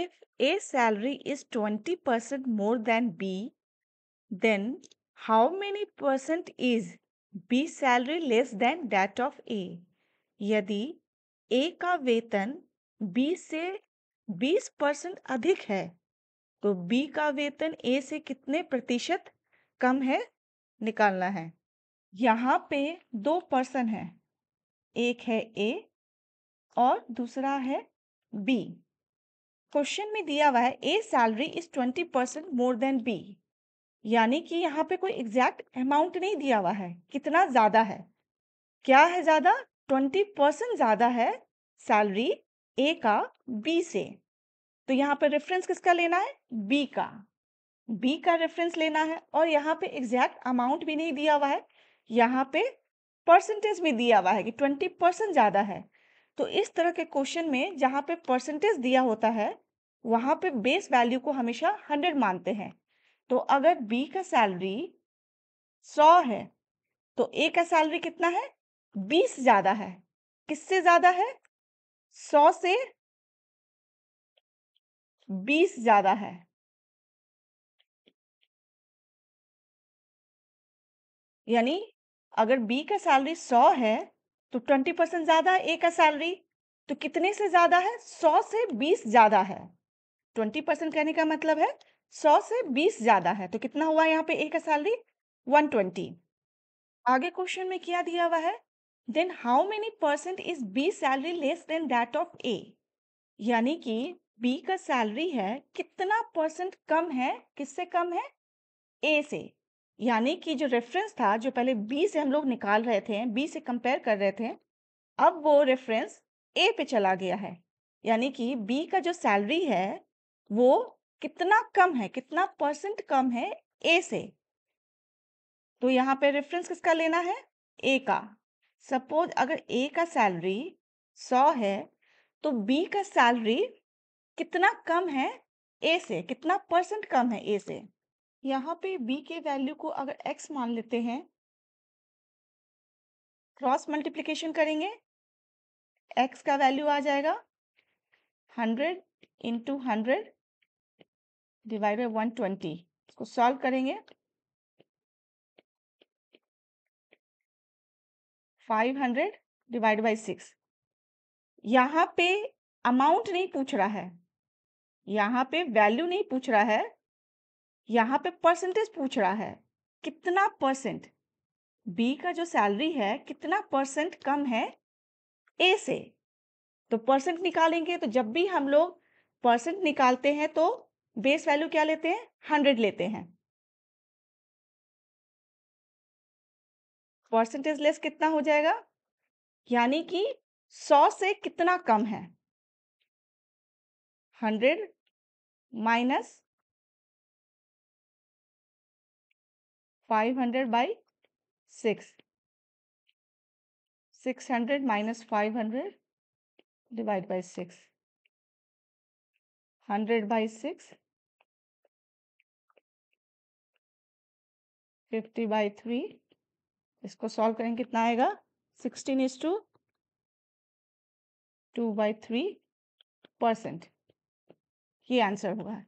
If A salary is 20% more than B, then how many percent is B salary less than that of A यदि A का वेतन B से 20 percent अधिक है तो B का वेतन ए से कितने प्रतिशत कम है निकालना है यहाँ पे दो पर्सन है एक है ए और दूसरा है बी क्वेश्चन में दिया हुआ है A salary is twenty percent more than B यानी कि यहाँ पे कोई एग्जैक्ट अमाउंट नहीं दिया हुआ है कितना ज़्यादा है क्या है ज़्यादा ट्वेंटी परसेंट ज़्यादा है सैलरी ए का बी से तो यहाँ पे रेफरेंस किसका लेना है बी का बी का रेफरेंस लेना है और यहाँ पे एग्जैक्ट अमाउंट भी नहीं दिया हुआ है यहाँ पे परसेंटेज भी दिया हुआ है कि ट्वेंटी परसेंट ज़्यादा है तो इस तरह के क्वेश्चन में जहाँ पे परसेंटेज दिया होता है वहाँ पे बेस वैल्यू को हमेशा हंड्रेड मानते हैं तो अगर बी का सैलरी सौ है तो ए का सैलरी कितना है बीस ज्यादा है किससे ज्यादा है सौ से बीस ज्यादा है यानी अगर बी का सैलरी सौ है तो ट्वेंटी परसेंट ज्यादा है ए का सैलरी तो कितने से ज्यादा है सौ से बीस ज्यादा है ट्वेंटी परसेंट कहने का मतलब है सौ से बीस ज्यादा है तो कितना हुआ यहाँ पे ए का सैलरी वन ट्वेंटी आगे क्वेश्चन में क्या दिया हुआ है then how many percent is B salary less than that of A यानी कि बी का सैलरी है कितना परसेंट कम है किससे कम है ए से यानी कि जो रेफरेंस था जो पहले बी से हम लोग निकाल रहे थे बी से कंपेयर कर रहे थे अब वो रेफरेंस ए पे चला गया है यानी कि बी का जो सैलरी है वो कितना कम है कितना परसेंट कम है ए से तो यहाँ पे रेफरेंस किसका लेना है ए का सपोज अगर ए का सैलरी सौ है तो बी का सैलरी कितना कम है ए से कितना परसेंट कम है ए से यहाँ पे बी के वैल्यू को अगर एक्स मान लेते हैं क्रॉस मल्टीप्लीकेशन करेंगे एक्स का वैल्यू आ जाएगा hundred into hundred divide by one twenty इसको सॉल्व करेंगे five hundred divide by six यहाँ पे अमाउंट नहीं पूछ रहा है यहाँ पे वैल्यू नहीं पूछ रहा है यहाँ पे परसेंटेज पूछ रहा है कितना परसेंट बी का जो सैलरी है कितना परसेंट कम है ए से तो परसेंट निकालेंगे तो जब भी हम लोग परसेंट निकालते हैं तो बेस वैल्यू क्या लेते हैं हंड्रेड लेते हैं परसेंटेज लेस कितना हो जाएगा यानी कि सौ से कितना कम है hundred minus five hundred by six six hundred minus five hundred divide by six hundred by six fifty by three इसको सॉल्व करेंगे कितना आएगा sixteen is two two by three percent ये आंसर हुआ है